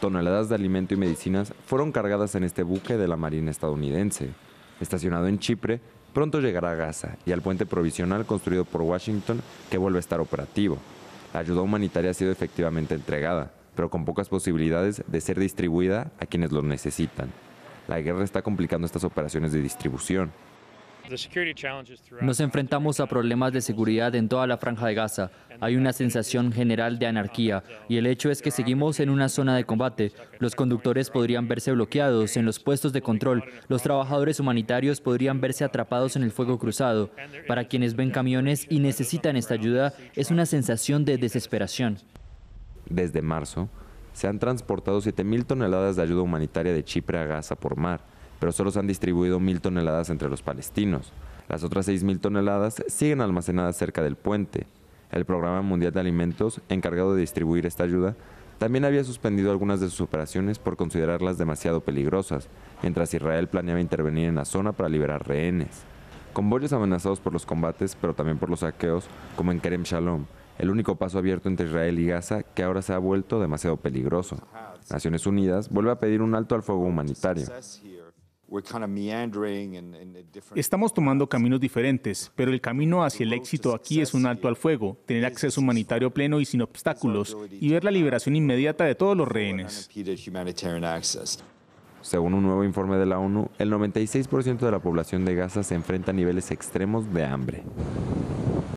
toneladas de alimento y medicinas fueron cargadas en este buque de la Marina estadounidense. Estacionado en Chipre, pronto llegará a Gaza y al puente provisional construido por Washington que vuelve a estar operativo. La ayuda humanitaria ha sido efectivamente entregada, pero con pocas posibilidades de ser distribuida a quienes lo necesitan. La guerra está complicando estas operaciones de distribución. Nos enfrentamos a problemas de seguridad en toda la franja de Gaza. Hay una sensación general de anarquía y el hecho es que seguimos en una zona de combate. Los conductores podrían verse bloqueados en los puestos de control. Los trabajadores humanitarios podrían verse atrapados en el fuego cruzado. Para quienes ven camiones y necesitan esta ayuda, es una sensación de desesperación. Desde marzo, se han transportado 7.000 toneladas de ayuda humanitaria de Chipre a Gaza por mar pero solo se han distribuido mil toneladas entre los palestinos. Las otras seis mil toneladas siguen almacenadas cerca del puente. El Programa Mundial de Alimentos, encargado de distribuir esta ayuda, también había suspendido algunas de sus operaciones por considerarlas demasiado peligrosas, mientras Israel planeaba intervenir en la zona para liberar rehenes. Convoyes amenazados por los combates, pero también por los saqueos, como en Kerem Shalom, el único paso abierto entre Israel y Gaza que ahora se ha vuelto demasiado peligroso. Naciones Unidas vuelve a pedir un alto al fuego humanitario. Estamos tomando caminos diferentes, pero el camino hacia el éxito aquí es un alto al fuego, tener acceso humanitario pleno y sin obstáculos, y ver la liberación inmediata de todos los rehenes. Según un nuevo informe de la ONU, el 96% de la población de Gaza se enfrenta a niveles extremos de hambre.